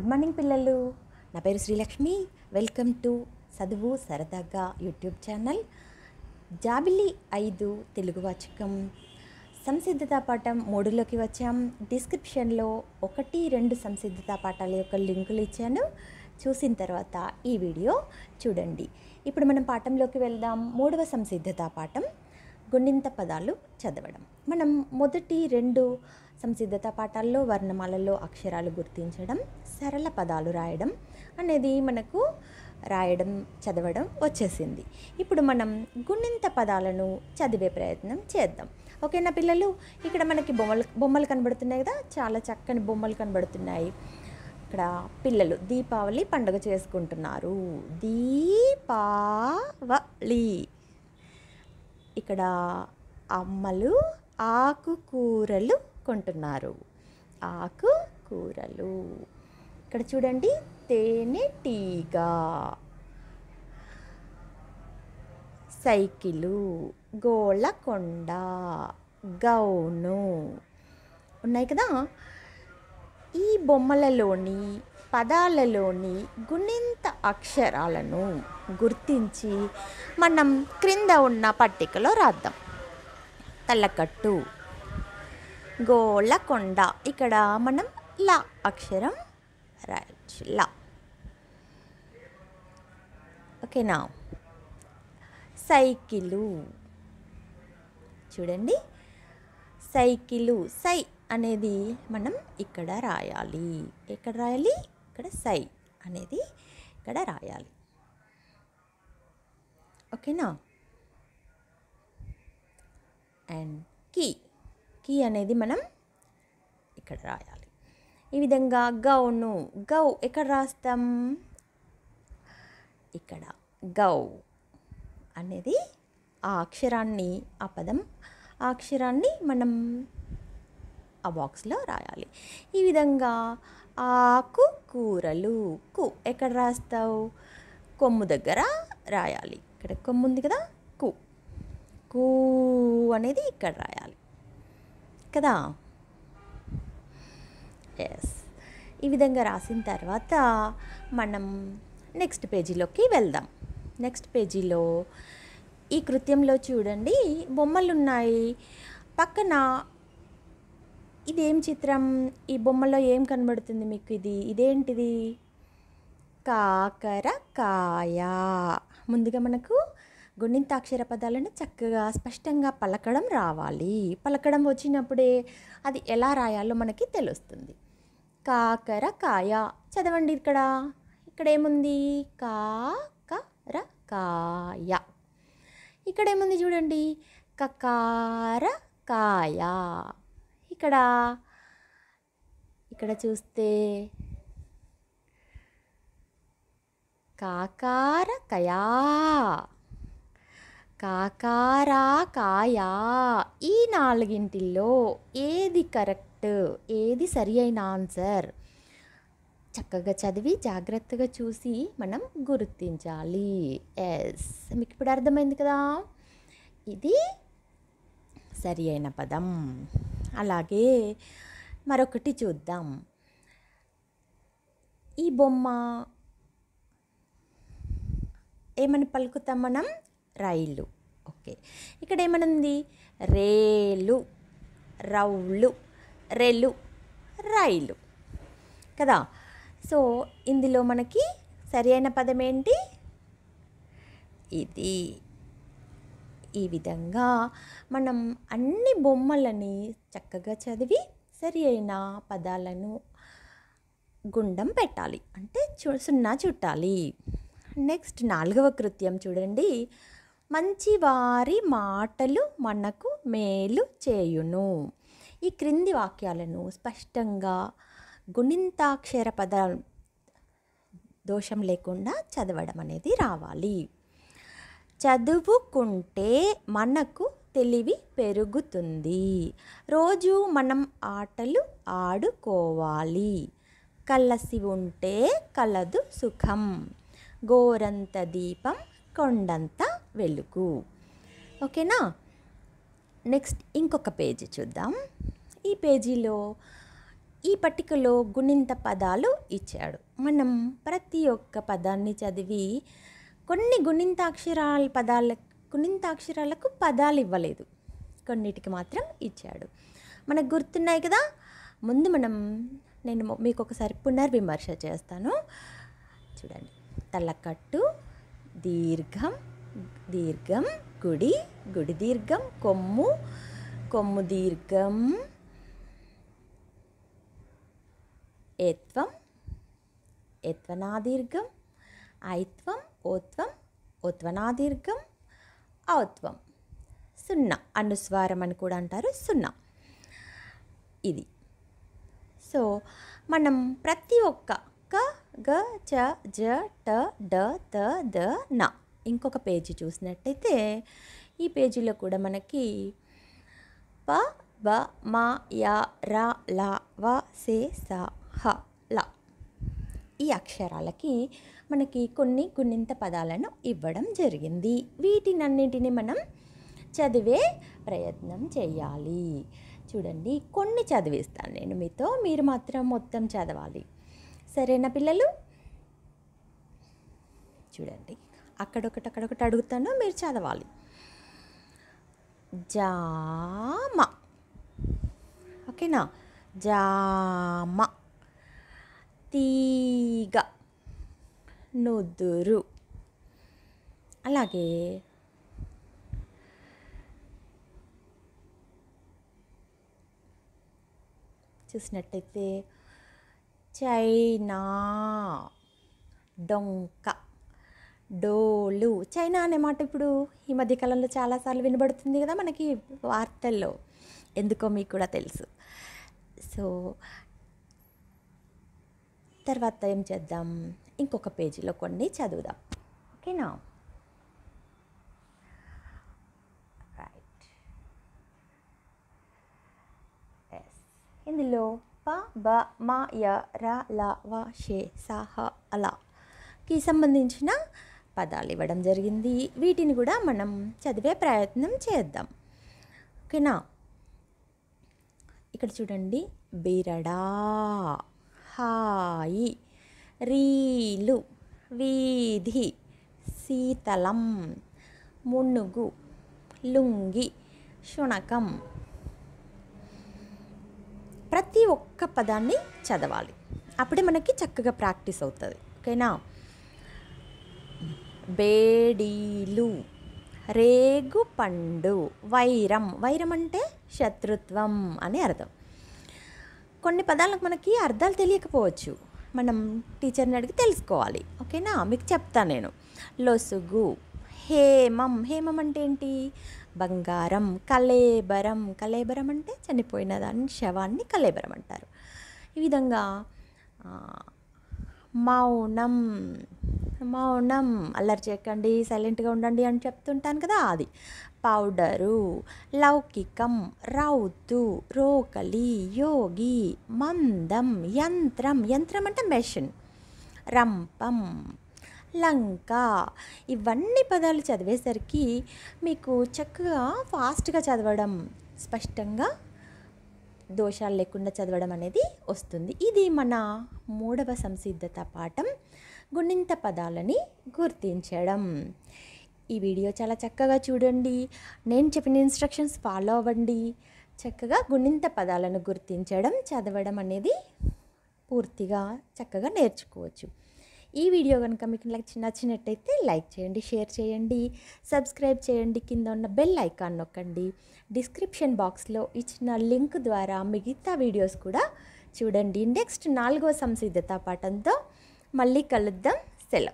good morning పిల్లలు నా పేరు శ్రీలక్ష్మి వెల్కమ్ టు చదువు సరదాగా యూట్యూబ్ ఛానల్ జాబిలి ఐదు తెలుగు వాచకం సంసిద్ధతా పాఠం మూడులోకి వచ్చాం డిస్క్రిప్షన్లో ఒకటి రెండు సంసిద్ధతా పాఠాల యొక్క లింకులు ఇచ్చాను చూసిన తర్వాత ఈ వీడియో చూడండి ఇప్పుడు మనం పాఠంలోకి వెళ్దాం మూడవ సంసిద్ధతా పాఠం గుండింత పదాలు చదవడం మనం మొదటి రెండు సంసిద్ధత పాఠాల్లో వర్ణమాలలో అక్షరాలు గుర్తించడం సరళ పదాలు రాయడం అనేది మనకు రాయడం చదవడం వచ్చేసింది ఇప్పుడు మనం గుణింత పదాలను చదివే ప్రయత్నం చేద్దాం ఓకేనా పిల్లలు ఇక్కడ మనకి బొమ్మలు బొమ్మలు కనబడుతున్నాయి కదా చాలా చక్కని బొమ్మలు కనబడుతున్నాయి ఇక్కడ పిల్లలు దీపావళి పండుగ చేసుకుంటున్నారు దీపావళి ఇక్కడ అమ్మలు ఆకుకూరలు కొంటున్నారు ఆకు కూరలు ఇక్కడ చూడండి తేనె టీగ సైకిలు గోళకొండ గౌను ఉన్నాయి కదా ఈ బొమ్మలలోని పదాలలోని గుణింత అక్షరాలను గుర్తించి మనం క్రింద ఉన్న పట్టికలో రాద్దాం తలకట్టు గోలకొండ ఇక్కడ మనం లా అక్షరం రైట్ లా ఓకేనా సైకిలు చూడండి సైకిలు సై అనేది మనం ఇక్కడ రాయాలి ఎక్కడ రాయాలి ఇక్కడ సై అనేది ఇక్కడ రాయాలి ఓకేనా అండ్ కీ కీ అనేది మనం ఇక్కడ రాయాలి ఈ విధంగా గౌను గౌ ఎక్కడ రాస్తాం ఇక్కడ గౌ అనేది ఆ అక్షరాన్ని ఆ పదం ఆ అక్షరాన్ని మనం ఆ బాక్స్లో రాయాలి ఈ విధంగా ఆకు కూరలు కు ఎక్కడ రాస్తావు కొమ్ము దగ్గర రాయాలి ఇక్కడ కొమ్ము ఉంది కదా కు కూ అనేది ఇక్కడ రాయాలి కదా ఎస్ ఈ విధంగా రాసిన తర్వాత మనం నెక్స్ట్ పేజీలోకి వెళ్దాం నెక్స్ట్ పేజీలో ఈ కృత్యంలో చూడండి బొమ్మలు ఉన్నాయి పక్కన ఇదేం చిత్రం ఈ బొమ్మలో ఏం కనబడుతుంది మీకు ఇది ఇదేంటిది కాకరకాయ ముందుగా మనకు గుణింతాక్షర పదాలను చక్కగా స్పష్టంగా పలకడం రావాలి పలకడం వచ్చినప్పుడే అది ఎలా రాయాలో మనకి తెలుస్తుంది కాకర కాయ చదవండి ఇక్కడ ఇక్కడ ఏముంది కాకర కాయ ఇక్కడ ఏముంది చూడండి కకార కాయ ఇక్కడ ఇక్కడ చూస్తే కాకార కయా కాకారా కాయా ఈ నాలుగింటిల్లో ఏది కరెక్ట్ ఏది సరి అయిన ఆన్సర్ చక్కగా చదివి జాగ్రత్తగా చూసి మనం గుర్తించాలి ఎస్ మీకు ఇప్పుడు అర్థమైంది కదా ఇది సరి అయిన పదం అలాగే మరొకటి చూద్దాం ఈ బొమ్మ ఏమని పలుకుతాం మనం రైలు ఓకే ఇక్కడ ఏమనుంది రేలు రౌలు రెలు రైలు కదా సో ఇందులో మనకి సరి అయిన పదం ఏంటి ఇది ఈ విధంగా మనం అన్ని బొమ్మలని చక్కగా చదివి సరి అయిన పదాలను గుండం పెట్టాలి అంటే చూ సున్నా చుట్టాలి నెక్స్ట్ నాలుగవ కృత్యం చూడండి మంచివారి మాటలు మనకు మేలు చేయును ఈ క్రింది వాక్యాలను స్పష్టంగా గుణింతాక్షర పద దోషం లేకుండా చదవడం అనేది రావాలి చదువుకుంటే మనకు తెలివి పెరుగుతుంది రోజు మనం ఆటలు ఆడుకోవాలి కలసి ఉంటే కలదు సుఖం గోరంత దీపం కొండంత వెలుగు ఓకేనా నెక్స్ట్ ఇంకొక పేజీ చూద్దాం ఈ పేజీలో ఈ పట్టికలో గుణింత పదాలు ఇచ్చాడు మనం ప్రతి ఒక్క పదాన్ని చదివి కొన్ని గుణింతాక్షరాల పదాల గుణింతాక్షరాలకు పదాలు ఇవ్వలేదు కొన్నిటికి మాత్రం ఇచ్చాడు మనకు గుర్తున్నాయి కదా ముందు మనం నేను మీకు ఒకసారి పునర్విమర్శ చేస్తాను చూడండి తలకట్టు దీర్ఘం దీర్ఘం గుడి గుడి దీర్ఘం కొమ్ము కొమ్ము దీర్ఘం ఏత్వం ఎత్వనాదీర్ఘం ఐత్వం ఓత్వం ఓత్వనాదీర్ఘం ఔత్వం సున్నా అనుస్వారం అని కూడా అంటారు సున్నా ఇది సో మనం ప్రతి ఒక్క క గ చ జ ట డ త ద న ఇంకొక పేజీ చూసినట్టయితే ఈ పేజీలో కూడా మనకి ప వ మా యా రా లా వ సే సా హ లా ఈ అక్షరాలకి మనకి కొన్ని గుణింత పదాలను ఇవ్వడం జరిగింది వీటినన్నింటినీ మనం చదివే ప్రయత్నం చేయాలి చూడండి కొన్ని చదివిస్తాను నేను మీతో మీరు మాత్రం మొత్తం చదవాలి సరేనా పిల్లలు చూడండి అక్కడొకటి అక్కడొకటి అడుగుతాను మీరు చదవాలి జామ ఓకేనా జామ తీగ నుదురు అలాగే చూసినట్టయితే చైనా డొంక డోలు చైనా అనే మాట ఇప్పుడు ఈ మధ్యకాలంలో చాలాసార్లు వినబడుతుంది కదా మనకి వార్తల్లో ఎందుకో మీకు కూడా తెలుసు సో తర్వాత ఏం చేద్దాం ఇంకొక పేజీలో కొన్ని చదువుదాం ఓకేనా రైట్ ఎస్ ఇందులో ప బ మా య ర ల వ షే సహ అలా కి సంబంధించిన పదాలు ఇవ్వడం జరిగింది వీటిని కూడా మనం చదివే ప్రయత్నం చేద్దాం ఓకేనా ఇక్కడ చూడండి బిరడా హాయి రీలు వీధి శీతలం మునుగు లుంగి శునకం ప్రతి ఒక్క పదాన్ని చదవాలి అప్పుడే మనకి చక్కగా ప్రాక్టీస్ అవుతుంది ఓకేనా బేడీలు రేగుపండు వైరం వైరం అంటే శత్రుత్వం అని అర్థం కొన్ని పదాలకు మనకి అర్థాలు తెలియకపోవచ్చు మనం టీచర్ని అడిగి తెలుసుకోవాలి ఓకేనా మీకు చెప్తాను నేను లొసుగు హేమం హేమం అంటే ఏంటి బంగారం కలేబరం కలేబరం అంటే చనిపోయిన దాని శవాన్ని కలేబరం అంటారు ఈ విధంగా మౌనం మౌనం అల్లరి చేయకండి సైలెంట్గా ఉండండి అని చెప్తుంటాను కదా అది పౌడరు లౌకికం రౌతు రోకలి యోగి మందం యంత్రం యంత్రం అంటే మెషిన్ రంపం లంక ఇవన్నీ పదాలు చదివేసరికి మీకు చక్కగా ఫాస్ట్గా చదవడం స్పష్టంగా దోషాలు లేకుండా చదవడం అనేది వస్తుంది ఇది మన మూడవ సంసిద్ధత పాఠం గుణింత పదాలని గుర్తించడం ఈ వీడియో చాలా చక్కగా చూడండి నేను చెప్పిన ఇన్స్ట్రక్షన్స్ ఫాలో అవ్వండి చక్కగా గుణింత పదాలను గుర్తించడం చదవడం అనేది పూర్తిగా చక్కగా నేర్చుకోవచ్చు ఈ వీడియో కనుక మీకు నచ్చినట్టయితే లైక్ చేయండి షేర్ చేయండి సబ్స్క్రైబ్ చేయండి కింద ఉన్న బెల్ ఐకాన్ నొక్కండి డిస్క్రిప్షన్ బాక్స్లో ఇచ్చిన లింక్ ద్వారా మిగతా వీడియోస్ కూడా చూడండి నెక్స్ట్ నాలుగో సంసిద్ధత పాఠంతో ಮಲ್ಲಿಕಲ್ಲ ಸೆಲ